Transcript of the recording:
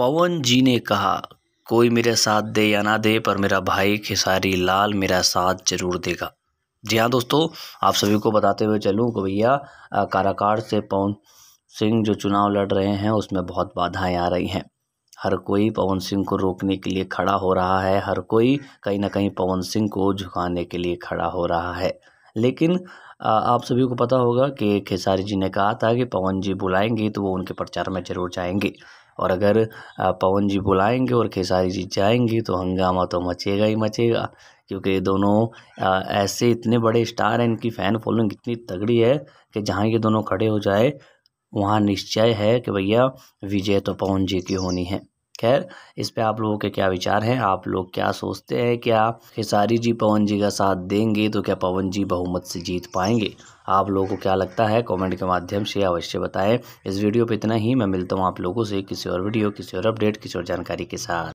पवन जी ने कहा कोई मेरे साथ दे या ना दे पर मेरा भाई खेसारी लाल मेरा साथ जरूर देगा जी हाँ दोस्तों आप सभी को बताते हुए चलूँ कि भैया काराकार से पवन सिंह जो चुनाव लड़ रहे हैं उसमें बहुत बाधाएं आ रही हैं हर कोई पवन सिंह को रोकने के लिए खड़ा हो रहा है हर कोई कहीं ना कहीं पवन सिंह को झुकाने के लिए खड़ा हो रहा है लेकिन आप सभी को पता होगा कि खेसारी जी ने कहा था कि पवन जी बुलाएंगे तो वो उनके प्रचार में जरूर जाएंगे और अगर पवन जी बुलाएंगे और खेसारी जी जाएंगे तो हंगामा तो मचेगा ही मचेगा क्योंकि दोनों ऐसे इतने बड़े स्टार हैं इनकी फ़ैन फॉलोइंग इतनी तगड़ी है कि जहाँ ये दोनों खड़े हो जाए वहाँ निश्चय है कि भैया विजय तो पवन जी की होनी है खैर इस पे आप लोगों के क्या विचार हैं आप लोग क्या सोचते हैं क्या खेसारी जी पवन जी का साथ देंगे तो क्या पवन जी बहुमत से जीत पाएंगे आप लोगों को क्या लगता है कमेंट के माध्यम से अवश्य बताएं इस वीडियो पे इतना ही मैं मिलता हूँ आप लोगों से किसी और वीडियो किसी और अपडेट किसी और जानकारी के साथ